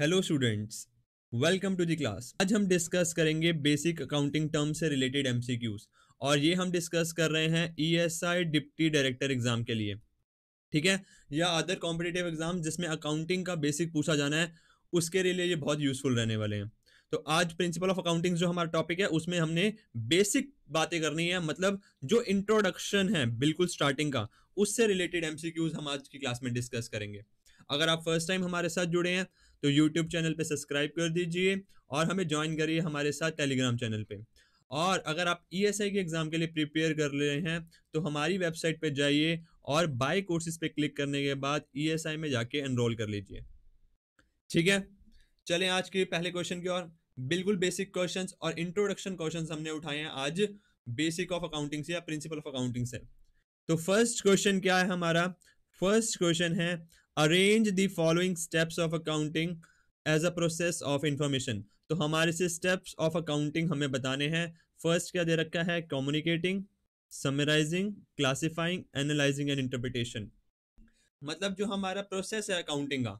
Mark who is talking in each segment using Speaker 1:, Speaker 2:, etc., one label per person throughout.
Speaker 1: Hello students welcome to the class आज हम discuss करेंगे बेसिक अकाउंटिंग टर्म से रिलेटेड एमसीक्यूज और ये हम डिस्कस कर रहे हैं ईएसआई डिप्टी डायरेक्टर एग्जाम के लिए ठीक है या अदर कॉम्पिटेटिव एग्जाम जिसमें अकाउंटिंग का बेसिक पूछा जाना है उसके लिए ये बहुत यूजफुल रहने वाले हैं तो आज प्रिंसिपल ऑफ अकाउंटिंग जो हमारा टॉपिक है उसमें हमने बेसिक बातें करनी है मतलब जो इंट्रोडक्शन है बिल्कुल स्टार्टिंग का उससे रिलेटेड एमसीक्यूज हम आज की क्लास में डिस्कस करेंगे अगर आप फर्स्ट टाइम हमारे साथ जुड़े हैं तो यूट्यूब चैनल पे सब्सक्राइब कर दीजिए और हमें ज्वाइन करिए हमारे साथ टेलीग्राम चैनल पे और अगर आप ई एस आई के एग्ज़ाम के लिए प्रिपेयर कर रहे हैं तो हमारी वेबसाइट पे जाइए और बाय कोर्सेज पे क्लिक करने के बाद ई एस आई में जाके एनरोल कर लीजिए ठीक है चलें आज के पहले क्वेश्चन की ओर बिल्कुल बेसिक क्वेश्चंस और इंट्रोडक्शन क्वेश्चंस हमने उठाए हैं आज बेसिक ऑफ अकाउंटिंग से या प्रिंसिपल ऑफ अकाउंटिंग से तो फर्स्ट क्वेश्चन क्या है हमारा फर्स्ट क्वेश्चन है arrange the following steps of accounting as a process of information तो हमारे से स्टेप्स ऑफ अकाउंटिंग हमें बताने हैं फर्स्ट क्या दे रखा है communicating summarising classifying analysing and interpretation मतलब जो हमारा प्रोसेस है अकाउंटिंग का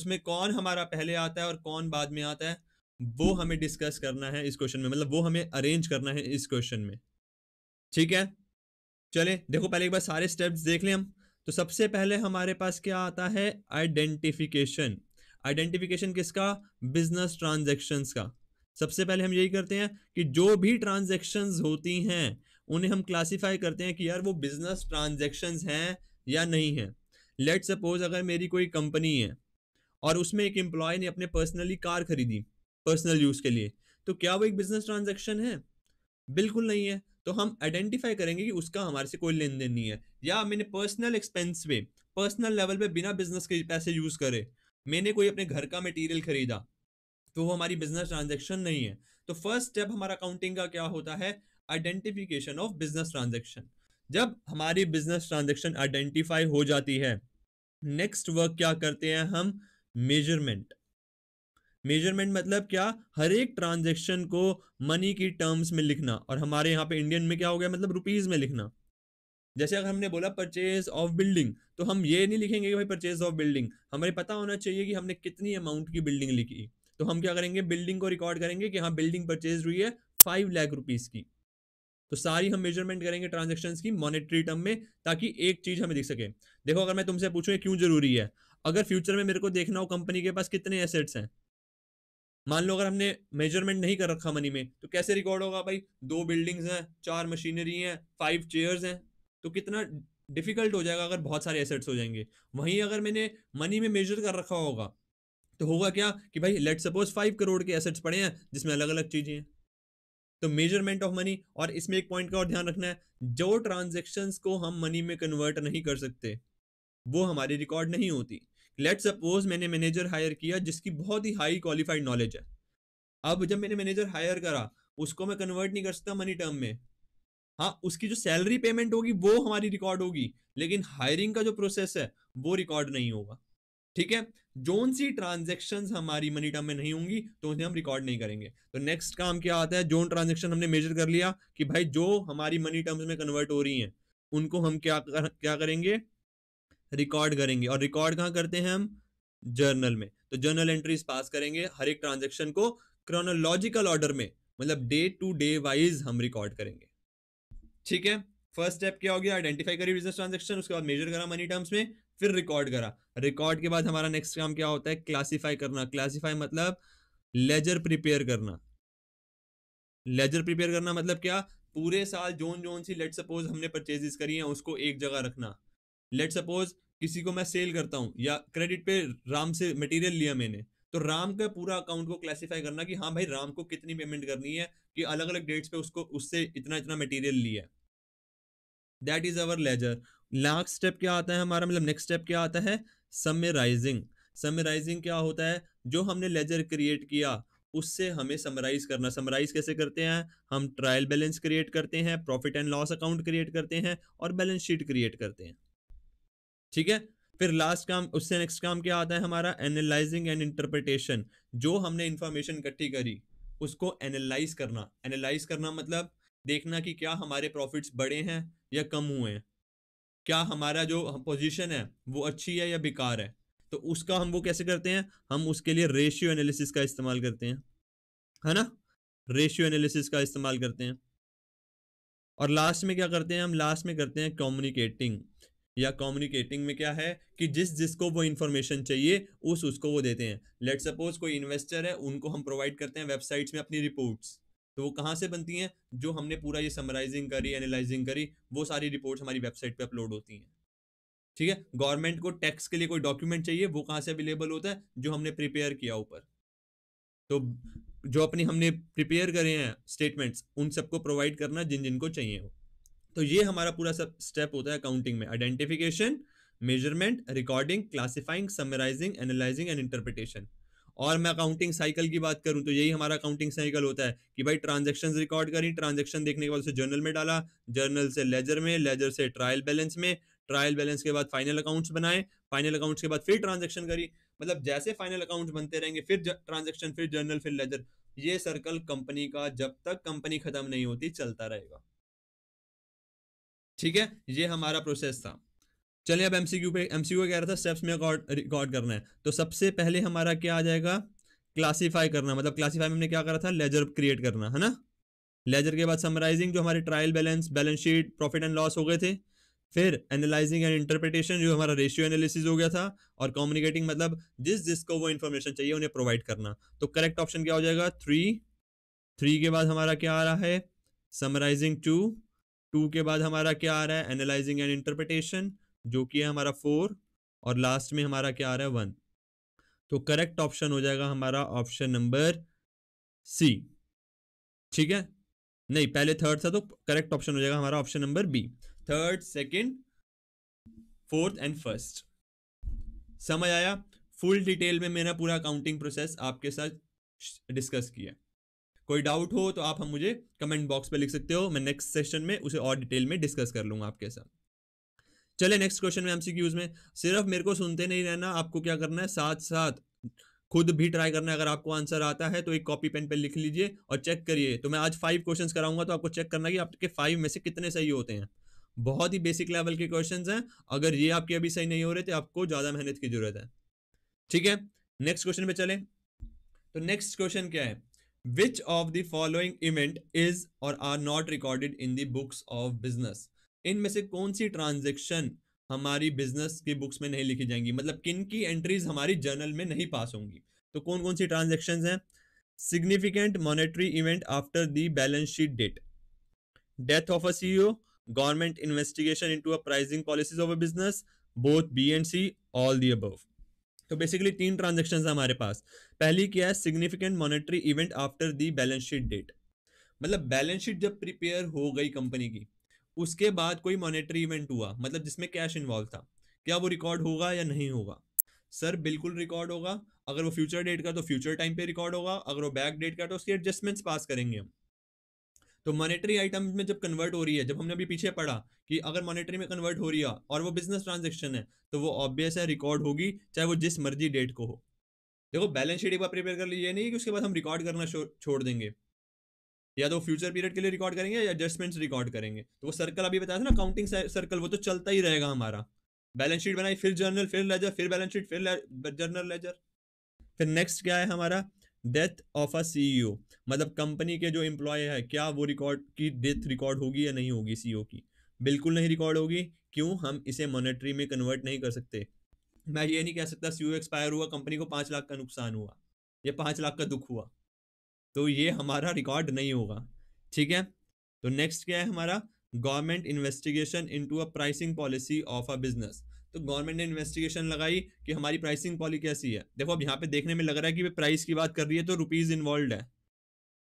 Speaker 1: उसमें कौन हमारा पहले आता है और कौन बाद में आता है वो हमें डिस्कस करना है इस क्वेश्चन में मतलब वो हमें अरेंज करना है इस क्वेश्चन में ठीक है चले देखो पहले एक बार सारे स्टेप्स देख लें हम तो सबसे पहले हमारे पास क्या आता है आइडेंटिफिकेशन आइडेंटिफिकेशन किसका बिजनेस ट्रांजेक्शन्स का सबसे पहले हम यही करते हैं कि जो भी ट्रांजेक्शन्स होती हैं उन्हें हम क्लासीफाई करते हैं कि यार वो बिजनेस ट्रांजेक्शन्स हैं या नहीं हैं लेट सपोज अगर मेरी कोई कंपनी है और उसमें एक एम्प्लॉय ने अपने पर्सनली कार खरीदी पर्सनल यूज़ के लिए तो क्या वो एक बिजनेस ट्रांजेक्शन है बिल्कुल नहीं है तो हम आइडेंटिफाई करेंगे कि उसका हमारे से कोई लेन देन नहीं है या मैंने पर्सनल एक्सपेंस पे पर्सनल लेवल पे बिना बिजनेस के पैसे यूज़ करे मैंने कोई अपने घर का मटेरियल खरीदा तो वो हमारी बिजनेस ट्रांजेक्शन नहीं है तो फर्स्ट स्टेप हमारा अकाउंटिंग का क्या होता है आइडेंटिफिकेशन ऑफ बिजनेस ट्रांजेक्शन जब हमारी बिजनेस ट्रांजेक्शन आइडेंटिफाई हो जाती है नेक्स्ट वर्क क्या करते हैं हम मेजरमेंट मेजरमेंट मतलब क्या हर एक ट्रांजेक्शन को मनी की टर्म्स में लिखना और हमारे यहाँ पे इंडियन में क्या हो गया मतलब रुपीज़ में लिखना जैसे अगर हमने बोला परचेज ऑफ बिल्डिंग तो हम ये नहीं लिखेंगे कि भाई परचेज ऑफ बिल्डिंग हमें पता होना चाहिए कि हमने कितनी अमाउंट की बिल्डिंग लिखी तो हम क्या करेंगे बिल्डिंग को रिकॉर्ड करेंगे कि हाँ बिल्डिंग परचेज हुई है फाइव लाख रुपीज़ की तो सारी हम मेजरमेंट करेंगे ट्रांजेक्शन की मॉनिटरी टर्म में ताकि एक चीज़ हमें दिख सके देखो अगर मैं तुमसे पूछूँ क्यों जरूरी है अगर फ्यूचर में मेरे को देखना हो कंपनी के पास कितने एसेट्स हैं मान लो अगर हमने मेजरमेंट नहीं कर रखा मनी में तो कैसे रिकॉर्ड होगा भाई दो बिल्डिंग्स हैं चार मशीनरी हैं फाइव चेयर्स हैं तो कितना डिफिकल्ट हो जाएगा अगर बहुत सारे एसेट्स हो जाएंगे वहीं अगर मैंने मनी में मेजर कर रखा होगा तो होगा क्या कि भाई लेट सपोज फाइव करोड़ के एसेट्स पड़े हैं जिसमें अलग अलग चीज़ें हैं तो मेजरमेंट ऑफ मनी और इसमें एक पॉइंट का और ध्यान रखना है जो ट्रांजेक्शन्स को हम मनी में कन्वर्ट नहीं कर सकते वो हमारी रिकॉर्ड नहीं होती लेट सपोज मैंने मैनेजर हायर किया जिसकी बहुत ही हाई क्वालिफाइड नॉलेज है अब जब मैंने मैनेजर हायर करा उसको मैं कन्वर्ट नहीं कर सकता मनी टर्म में हाँ उसकी जो सैलरी पेमेंट होगी वो हमारी रिकॉर्ड होगी लेकिन हायरिंग का जो प्रोसेस है वो रिकॉर्ड नहीं होगा ठीक है जोन सी ट्रांजेक्शन हमारी मनी टर्म में नहीं होंगी तो उन्हें हम रिकॉर्ड नहीं करेंगे तो नेक्स्ट काम क्या आता है जोन ट्रांजेक्शन हमने मेजर कर लिया कि भाई जो हमारी मनी टर्म्स में कन्वर्ट हो रही हैं उनको हम क्या कर, क्या करेंगे रिकॉर्ड करेंगे और रिकॉर्ड कहाँ करते हैं हम जर्नल में तो जर्नल एंट्रीज पास करेंगे हर एक ट्रांजेक्शन को क्रोनोलॉजिकल ऑर्डर में मतलब डे टू डे वाइज हम रिकॉर्ड करेंगे ठीक है फर्स्ट स्टेप क्या हो गया आइडेंटिफाई करी बिजनेस ट्रांजेक्शन उसके बाद मेजर करा मनी टर्म्स में फिर रिकॉर्ड करा रिकॉर्ड के बाद हमारा नेक्स्ट काम क्या होता है क्लासीफाई करना क्लासीफाई मतलब लेजर प्रिपेयर करना लेजर प्रिपेयर करना मतलब क्या पूरे साल जोन जोन सी लेट सपोज हमने परचेजेस करी हैं उसको एक जगह रखना लेट सपोज किसी को मैं सेल करता हूँ या क्रेडिट पे राम से मटेरियल लिया मैंने तो राम का पूरा अकाउंट को क्लासीफाई करना कि हाँ भाई राम को कितनी पेमेंट करनी है कि अलग अलग डेट्स पे उसको उससे इतना इतना मटेरियल लिया that is our ledger last step क्या आता है हमारा मतलब नेक्स्ट स्टेप क्या आता है समराइजिंग समराइजिंग क्या होता है जो हमने लेजर क्रिएट किया उससे हमें समराइज करना समराइज कैसे करते हैं हम ट्रायल बैलेंस क्रिएट करते हैं profit and loss account create करते हैं और बैलेंस शीट क्रिएट करते हैं ठीक है फिर लास्ट काम उससे नेक्स्ट काम क्या आता है हमारा एनालाइजिंग एंड इंटरप्रिटेशन जो हमने इंफॉर्मेशन इकट्ठी करी उसको एनालाइज करना एनालाइज करना मतलब देखना कि क्या हमारे प्रॉफिट्स बड़े हैं या कम हुए हैं क्या हमारा जो पोजीशन है वो अच्छी है या बेकार है तो उसका हम वो कैसे करते हैं हम उसके लिए रेशियो एनालिसिस का इस्तेमाल करते हैं है ना रेशियो एनालिसिस का इस्तेमाल करते हैं और लास्ट में क्या करते हैं हम लास्ट में करते हैं कम्युनिकेटिंग या कम्युनिकेटिंग में क्या है कि जिस जिसको वो इन्फॉर्मेशन चाहिए उस उसको वो देते हैं लेट सपोज कोई इन्वेस्टर है उनको हम प्रोवाइड करते हैं वेबसाइट्स में अपनी रिपोर्ट्स तो वो कहाँ से बनती हैं जो हमने पूरा ये समराइजिंग करी एनालाइजिंग करी वो सारी रिपोर्ट्स हमारी वेबसाइट पे अपलोड होती हैं ठीक है गवर्नमेंट को टैक्स के लिए कोई डॉक्यूमेंट चाहिए वो कहाँ से अवेलेबल होता है जो हमने प्रिपेयर किया ऊपर तो जो अपनी हमने प्रिपेयर करे हैं स्टेटमेंट्स उन सबको प्रोवाइड करना जिन जिनको चाहिए हो तो ये हमारा पूरा सब स्टेप होता है अकाउंटिंग में identification measurement recording classifying summarising analysing and interpretation और मैं अकाउंटिंग साइकिल की बात करूं तो यही हमारा अकाउंटिंग साइकिल होता है कि भाई ट्रांजेक्शन रिकॉर्ड करी ट्रांजेक्शन देखने के बाद उसे जर्नल में डाला जर्नल से लेजर में लेजर से ट्रायल बैलेंस में ट्रायल बैलेंस के बाद फाइनल अकाउंट्स बनाए फाइनल अकाउंट्स के बाद फिर ट्रांजेक्शन करी मतलब जैसे फाइनल अकाउंट्स बनते रहेंगे फिर ट्रांजेक्शन फिर जर्नल फिर लेजर ये सर्कल कंपनी का जब तक कंपनी खत्म नहीं होती चलता रहेगा ठीक है ये हमारा प्रोसेस था चलिए अब एमसीक्यू पे एमसीक्यू का कह रहा था स्टेप्स में रिकॉर्ड करना है तो सबसे पहले हमारा क्या आ जाएगा क्लासीफाई करना मतलब क्लासीफाई में हमने क्या करा था लेजर क्रिएट करना है ना लेजर के बाद समराइजिंग जो हमारे trial balance balance sheet profit and loss हो गए थे फिर एनालाइजिंग एंड इंटरप्रिटेशन जो हमारा रेशियो एनालिसिस हो गया था और कम्युनिकेटिंग मतलब जिस जिसको वो इन्फॉर्मेशन चाहिए उन्हें प्रोवाइड करना तो करेक्ट ऑप्शन क्या हो जाएगा थ्री थ्री के बाद हमारा क्या आ रहा है समराइजिंग टू टू के बाद हमारा क्या आ रहा है एनालाइजिंग एंड इंटरप्रिटेशन जो कि है हमारा फोर और लास्ट में हमारा क्या आ रहा है वन तो करेक्ट ऑप्शन हो जाएगा हमारा ऑप्शन नंबर सी ठीक है नहीं पहले थर्ड था तो करेक्ट ऑप्शन हो जाएगा हमारा option number B third second fourth and first समझ आया फुल डिटेल में मैंने पूरा काउंटिंग प्रोसेस आपके साथ डिस्कस किया कोई डाउट हो तो आप हम मुझे कमेंट बॉक्स पर लिख सकते हो मैं नेक्स्ट सेशन में उसे और डिटेल में डिस्कस कर लूँगा आपके साथ चले नेक्स्ट क्वेश्चन में एमसीक्यूज में सिर्फ मेरे को सुनते नहीं रहना आपको क्या करना है साथ साथ खुद भी ट्राई करना है अगर आपको आंसर आता है तो एक कॉपी पेन पे लिख लीजिए और चेक करिए तो मैं आज फाइव क्वेश्चंस कराऊंगा तो आपको चेक करना कि आपके फाइव में से कितने सही होते हैं बहुत ही बेसिक लेवल के क्वेश्चन हैं अगर ये आपके अभी सही नहीं हो रहे थे आपको ज़्यादा मेहनत की जरूरत है ठीक है नेक्स्ट क्वेश्चन पे चले तो नेक्स्ट क्वेश्चन क्या है which of the following event is or are not recorded in the books of business इनमें से कौन सी ट्रांजेक्शन हमारी बिजनेस की बुक्स में नहीं लिखी जाएंगी मतलब किन की एंट्रीज हमारी जर्नल में नहीं पास होंगी तो कौन कौन सी ट्रांजेक्शन हैं significant monetary event after the balance sheet date death of a CEO government investigation into a pricing policies of a business both B and C all the above तो बेसिकली तीन ट्रांजेक्शन हमारे पास पहली क्या है significant monetary event after the balance sheet date मतलब balance sheet जब prepare हो गई कंपनी की उसके बाद कोई मॉनिटरी इवेंट हुआ मतलब जिसमें कैश इन्वॉल्व था क्या वो रिकॉर्ड होगा या नहीं होगा सर बिल्कुल रिकॉर्ड होगा अगर वो फ्यूचर डेट का तो फ्यूचर टाइम पे रिकॉर्ड होगा अगर वो बैक डेट का तो उसके एडजस्टमेंट्स पास करेंगे हम तो मॉनेटरी आइटम में जब कन्वर्ट हो रही है जब हमने अभी पीछे पढ़ा कि अगर मॉनेटरी में कन्वर्ट हो रही है और वो बिजनेस ट्रांजेक्शन है तो वो ऑब्वियस है रिकॉर्ड होगी चाहे वो जिस मर्जी डेट को हो देखो बैलेंस शीट एक बार प्रिपेयर कर लीजिए नहीं कि उसके बाद हम रिकॉर्ड करना छोड़ देंगे या तो फ्यूचर पीरियड के लिए रिकॉर्ड करेंगे या एडजस्टमेंट्स रिकॉर्ड करेंगे तो वो सर्कल अभी बताया था ना काउंटिंग सर्कल वो तो चलता ही रहेगा हमारा बैलेंस शीट बनाई फिर जर्नल फिर लेजर फिर बैलेंस शीट फिर जर्नल लेजर फिर नेक्स्ट क्या है हमारा डेथ ऑफ अ सीईओ मतलब कंपनी के जो एम्प्लॉय है क्या वो रिकॉर्ड की डेथ रिकॉर्ड होगी या नहीं होगी सीईओ e की बिल्कुल नहीं रिकॉर्ड होगी क्यों हम इसे मॉनेटरी में कन्वर्ट नहीं कर सकते मैं ये नहीं कह सकता सीईओ एक्सपायर e हुआ कंपनी को पाँच लाख का नुकसान हुआ या पाँच लाख का दुख हुआ तो ये हमारा रिकॉर्ड नहीं होगा ठीक है तो नेक्स्ट क्या है हमारा government investigation in a pricing policy of a business तो गवर्नमेंट ने इन्वेस्टिगेशन लगाई कि हमारी प्राइसिंग पॉलिसी कैसी है देखो अब यहाँ पे देखने में लग रहा है कि प्राइस की बात कर रही है तो रुपीज़ इन्वॉल्व है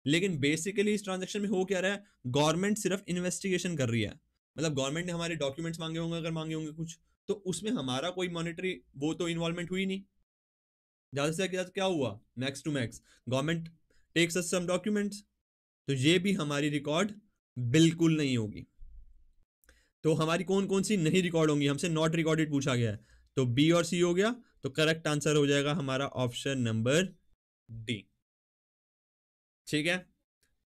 Speaker 1: लेकिन बेसिकली इस ट्रांजेक्शन में हो क्या रहा है गवर्नमेंट सिर्फ इन्वेस्टिगेशन कर रही है मतलब गवर्नमेंट ने हमारे डॉक्यूमेंट्स मांगे होंगे अगर मांगे होंगे कुछ तो उसमें हमारा कोई मॉनिटरी वो तो इन्वॉल्वमेंट हुई नहीं ज़्यादा से ज़्यादा क्या हुआ max to max government takes us some documents तो ये भी हमारी रिकॉर्ड बिल्कुल नहीं होगी तो हमारी कौन कौन सी नहीं रिकॉर्ड होंगी हमसे नॉट रिकॉर्डेड पूछा गया है तो बी और सी हो गया तो करेक्ट आंसर हो जाएगा हमारा ऑप्शन नंबर डी ठीक है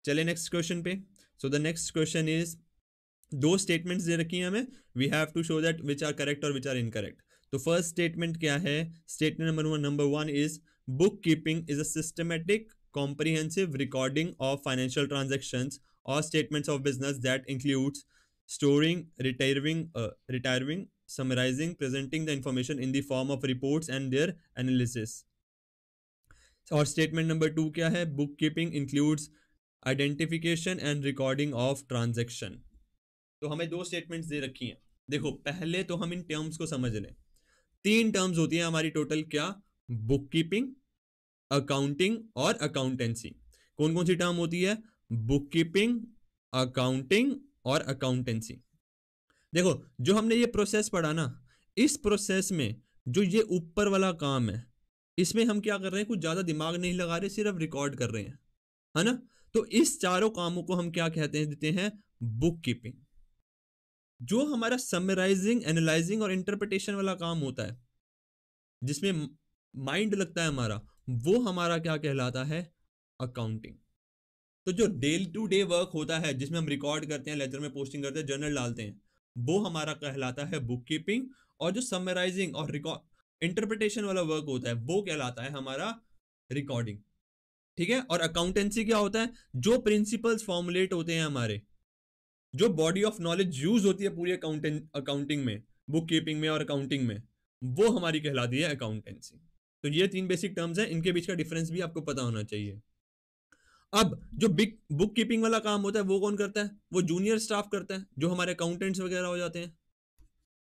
Speaker 1: चले नेक्स्ट क्वेश्चन पे so the next question is दो स्टेटमेंट्स दे रखी हैं हमें we have to show that which are correct और विच आर इनकरेक्ट तो फर्स्ट स्टेटमेंट क्या है statement number one number one is bookkeeping is a systematic comprehensive recording of financial transaction और statement of business that include storing retiring retiring summarising presenting the information in the form of reports and their analysis और statement number two क्या है book keeping includes identification and recording of transaction तो हमें दो statements दे रखी हैं देखो पहले तो हम इन टर्म्स को समझ लें तीन टर्म्स होती हैं हमारी टोटल क्या बुक कीपिंग अकाउंटिंग और अकाउंटेंसी कौन कौन सी टर्म होती है बुक कीपिंग अकाउंटिंग और अकाउंटेंसी देखो जो हमने ये प्रोसेस पढ़ा ना इस प्रोसेस में जो ये ऊपर वाला काम है इसमें हम क्या कर रहे हैं कुछ ज़्यादा दिमाग नहीं लगा रहे सिर्फ रिकॉर्ड कर रहे हैं है ना तो इस चारों कामों को हम क्या कहते हैं देते हैं बुक कीपिंग जो हमारा समराइजिंग एनालाइजिंग और इंटरप्रिटेशन वाला काम होता है जिसमें माइंड लगता है हमारा वो हमारा क्या कहलाता है अकाउंटिंग तो जो डे टू डे वर्क होता है जिसमें हम रिकॉर्ड करते हैं लेटर में पोस्टिंग करते हैं जर्नल डालते हैं वो हमारा कहलाता है बुक कीपिंग और जो समराइजिंग और रिकॉर्ड इंटरप्रिटेशन वाला वर्क होता है वो कहलाता है हमारा रिकॉर्डिंग ठीक है और अकाउंटेंसी क्या होता है जो प्रिंसिपल्स फॉर्मुलेट होते हैं हमारे जो बॉडी ऑफ नॉलेज यूज होती है पूरी अकाउंटेंट अकाउंटिंग में बुक कीपिंग में और अकाउंटिंग में वो हमारी कहलाती है अकाउंटेंसी तो ये तीन बेसिक टर्म्स हैं इनके बीच का डिफरेंस भी आपको पता होना चाहिए अब जो बिग बुक कीपिंग वाला काम होता है वो कौन करता है वो जूनियर स्टाफ करता है जो हमारे अकाउंटेंट्स वगैरह हो जाते हैं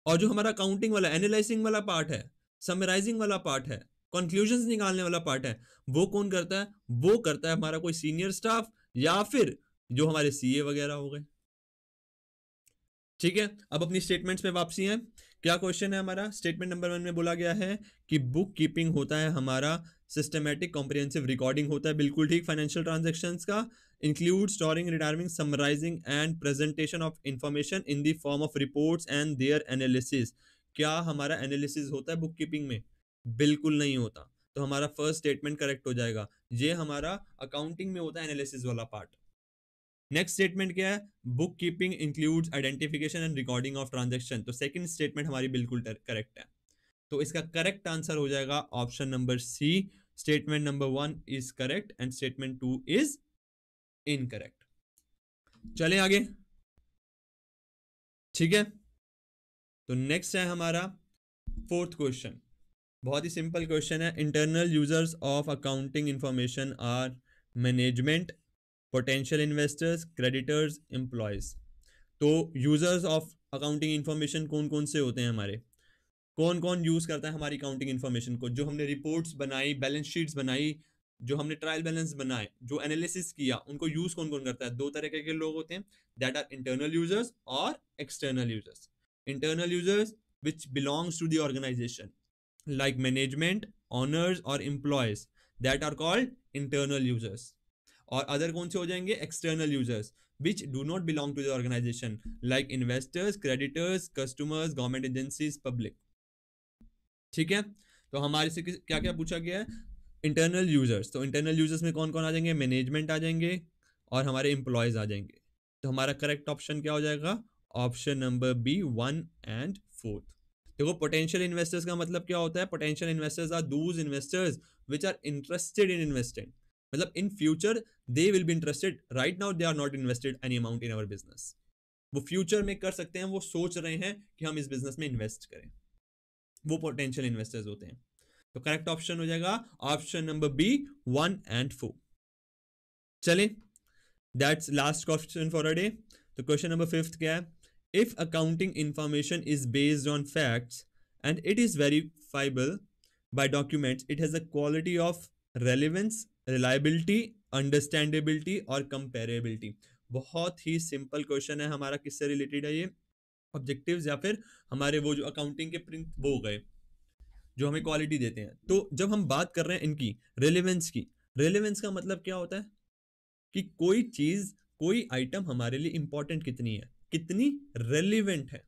Speaker 1: और जो हमारा अकाउंटिंग वाला एनालाइजिंग वाला पार्ट है समराइजिंग वाला पार्ट है कंक्लूजन निकालने वाला पार्ट है वो कौन करता है वो करता है हमारा कोई सीनियर स्टाफ या फिर जो हमारे सीए वगैरह हो गए ठीक है अब अपनी स्टेटमेंट्स में वापसी है क्या क्वेश्चन है हमारा स्टेटमेंट नंबर वन में बोला गया है कि बुक कीपिंग होता है हमारा सिस्टमेटिक कॉम्प्रिहेंसिव रिकॉर्डिंग होता है बिल्कुल ठीक फाइनेंशियल ट्रांजेक्शन का include storing retiring summarising and presentation of information in the form of reports and their analysis क्या हमारा एनालिसिस होता है बुक कीपिंग में बिल्कुल नहीं होता तो हमारा फर्स्ट स्टेटमेंट करेक्ट हो जाएगा ये हमारा अकाउंटिंग में होता है एनालिसिस वाला पार्ट नेक्स्ट स्टेटमेंट क्या है book keeping includes identification and recording of transaction तो सेकंड स्टेटमेंट हमारी बिल्कुल करेक्ट है तो इसका करेक्ट आंसर हो जाएगा option number C statement number one is correct and statement two is incorrect चले आगे ठीक है तो नेक्स्ट है हमारा फोर्थ क्वेश्चन बहुत ही सिंपल क्वेश्चन है internal users of accounting information are management potential investors creditors employees तो यूज़र्स ऑफ अकाउंटिंग इन्फॉर्मेशन कौन कौन से होते हैं हमारे कौन कौन यूज़ करता है हमारी अकाउंटिंग इन्फॉर्मेशन को जो हमने रिपोर्ट्स बनाई बैलेंस शीट्स बनाई जो हमने ट्रायल बैलेंस बनाए जो एनालिसिस किया उनको यूज़ कौन कौन करता है दो तरह के लोग होते हैं दैट आर इंटरनल यूज़र्स और external users internal users which belongs to the organization like management owners or employees that are called internal users और अदर कौन से हो जाएंगे external users which do not belong to the organisation like investors creditors customers government agencies public ठीक है तो हमारे से क्या क्या पूछा गया है इंटरनल यूजर्स तो इंटरनल यूजर्स में कौन कौन आ जाएंगे मैनेजमेंट आ जाएंगे और हमारे एम्प्लॉयज आ जाएंगे तो हमारा करेक्ट ऑप्शन क्या हो जाएगा option number B one and fourth देखो पोटेंशियल इन्वेस्टर्स का मतलब क्या होता है potential investors are those investors which are interested in investing मतलब in future they will be interested right now they are not invested any amount in our business वो future में कर सकते हैं वो सोच रहे हैं कि हम इस बिजनेस में इन्वेस्ट करें वो पोटेंशियल इन्वेस्टर्स होते हैं तो करेक्ट ऑप्शन हो जाएगा option number B one and four चले that's last question for a day तो क्वेश्चन नंबर फिफ्थ क्या है If accounting information is based on facts and it is verifiable by documents, it has a quality of relevance, reliability, understandability or comparability. बहुत ही simple question है हमारा किससे related है ये ऑब्जेक्टिव्स या फिर हमारे वो जो अकाउंटिंग के प्रिंट वो गए जो हमें क्वालिटी देते हैं तो जब हम बात कर रहे हैं इनकी रेलिवेंस की रेलिवेंस का मतलब क्या होता है कि कोई चीज़ कोई आइटम हमारे लिए इंपॉर्टेंट कितनी है कितनी रेलिवेंट है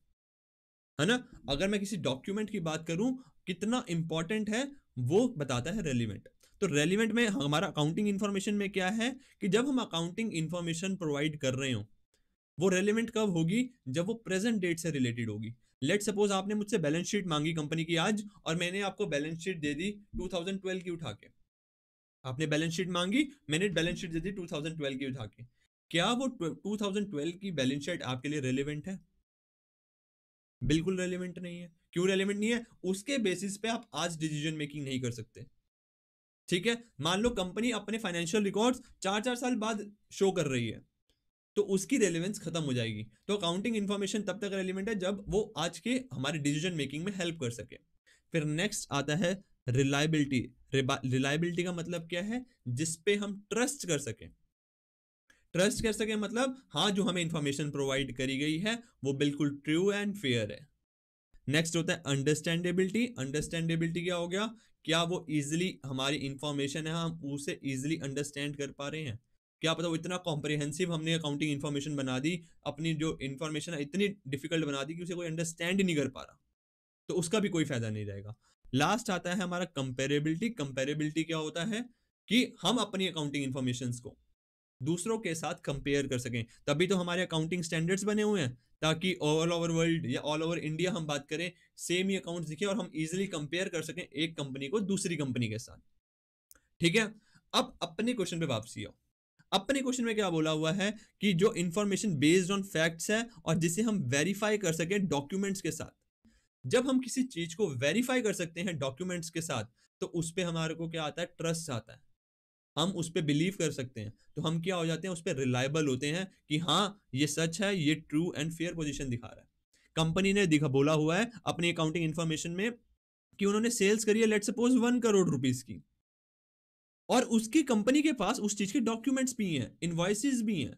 Speaker 1: है ना अगर मैं किसी डॉक्यूमेंट की बात करूं कितना इंपॉर्टेंट है वो बताता है रेलिवेंट तो रेलिवेंट में हमारा अकाउंटिंग इंफॉर्मेशन में क्या है कि जब हम अकाउंटिंग इंफॉर्मेशन प्रोवाइड कर रहे हो वो रेलिवेंट कब होगी जब वो प्रेजेंट डेट से रिलेटेड होगी लेट सपोज आपने मुझसे बैलेंस शीट मांगी कंपनी की आज और मैंने आपको बैलेंस शीट दे दी 2012 की उठा के आपने बैलेंस शीट मांगी मैंने बैलेंस शीट दे दी 2012 की उठा के क्या वो 2012 की बैलेंस शीट आपके लिए रेलिवेंट है बिल्कुल रेलिवेंट नहीं है क्यों रेलिवेंट नहीं है उसके बेसिस पे आप आज डिसीजन मेकिंग नहीं कर सकते ठीक है मान लो कंपनी अपने फाइनेंशियल रिकॉर्ड्स चार चार साल बाद शो कर रही है तो उसकी रेलिवेंस खत्म हो जाएगी तो अकाउंटिंग इन्फॉर्मेशन तब तक रेलिवेंट है जब वो आज के हमारे डिसीजन मेकिंग में हेल्प कर सके फिर नेक्स्ट आता है रिलायबिलिटी रिलायबिलिटी का मतलब क्या है जिस पे हम ट्रस्ट कर सकें ट्रस्ट कर सके मतलब हाँ जो हमें इंफॉर्मेशन प्रोवाइड करी गई है वो बिल्कुल ट्रू एंड फेयर है नेक्स्ट होता है अंडरस्टैंडेबिलिटी अंडरस्टैंडेबिलिटी क्या हो गया क्या वो इजिली हमारी इंफॉर्मेशन है हम उसे इजिली अंडरस्टैंड कर पा रहे हैं क्या पता वो इतना कॉम्प्रिहेंसिव हमने अकाउंटिंग इन्फॉर्मेशन बना दी अपनी जो इन्फॉर्मेशन है इतनी डिफिकल्ट बना दी कि उसे कोई अंडरस्टैंड ही नहीं कर पा रहा तो उसका भी कोई फायदा नहीं रहेगा लास्ट आता है हमारा कंपेरेबिलिटी कंपेरेबिलिटी क्या होता है कि हम अपनी अकाउंटिंग इन्फॉर्मेशन को दूसरों के साथ कंपेयर कर सकें तभी तो हमारे अकाउंटिंग स्टैंडर्ड्स बने हुए हैं ताकि ऑल ओवर वर्ल्ड या ऑल ओवर इंडिया हम बात करें सेम ही अकाउंट्स दिखे और हम इजीली कंपेयर कर सकें एक कंपनी को दूसरी कंपनी के साथ ठीक है अब अपने क्वेश्चन पे वापसी आओ अपने क्वेश्चन में क्या बोला हुआ है कि जो इन्फॉर्मेशन बेस्ड ऑन फैक्ट्स है और जिसे हम वेरीफाई कर सकें डॉक्यूमेंट्स के साथ जब हम किसी चीज को वेरीफाई कर सकते हैं डॉक्यूमेंट्स के साथ तो उस पर हमारे को क्या आता है ट्रस्ट आता है हम उस पर बिलीव कर सकते हैं तो हम क्या हो जाते हैं उस पर रिलायबल होते हैं कि हाँ ये सच है ये ट्रू एंड फेयर पोजिशन दिखा रहा है कंपनी ने दिखा बोला हुआ है अपनी अकाउंटिंग इन्फॉर्मेशन में कि उन्होंने सेल्स करी है let suppose one crore rupees की और उसकी कंपनी के पास उस चीज के डॉक्यूमेंट्स भी हैं इन्वाइसिस भी हैं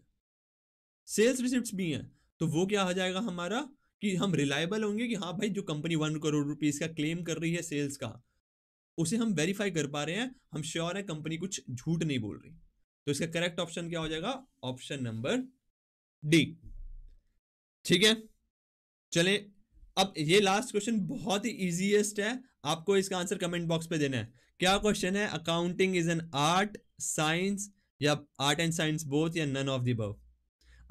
Speaker 1: सेल्स रिसिप्ट भी हैं तो वो क्या हो जाएगा हमारा कि हम रिलायबल होंगे कि हाँ भाई जो कंपनी वन करोड़ रुपीज का क्लेम कर रही है सेल्स का उसे हम वेरीफाई कर पा रहे हैं हम श्योर है कंपनी कुछ झूठ नहीं बोल रही तो इसका करेक्ट ऑप्शन क्या हो जाएगा ऑप्शन नंबर डी ठीक है चले अब ये लास्ट क्वेश्चन बहुत ही इजीएस्ट है आपको इसका आंसर कमेंट बॉक्स पे देना है क्या क्वेश्चन है accounting is an art science या आर्ट एंड साइंस बोथ या नन ऑफ दी बव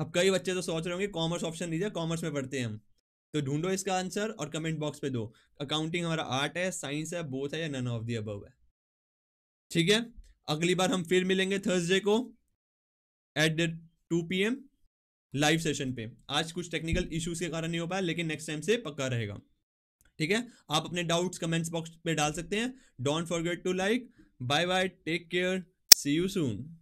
Speaker 1: अब कई बच्चे तो सोच रहे होंगे कॉमर्स ऑप्शन दीजिए कॉमर्स में पढ़ते हैं हम तो ढूंढो इसका आंसर और कमेंट बॉक्स पे दो अकाउंटिंग हमारा आर्ट है साइंस है बोथ है या नन ऑफ दी अब है ठीक है अगली बार हम फिर मिलेंगे थर्सडे को at two P live session पे आज कुछ टेक्निकल इश्यूज के कारण नहीं हो पाया लेकिन नेक्स्ट टाइम से पक्का रहेगा ठीक है आप अपने डाउट्स कमेंट्स बॉक्स पे डाल सकते हैं don't forget to like bye bye take care see you soon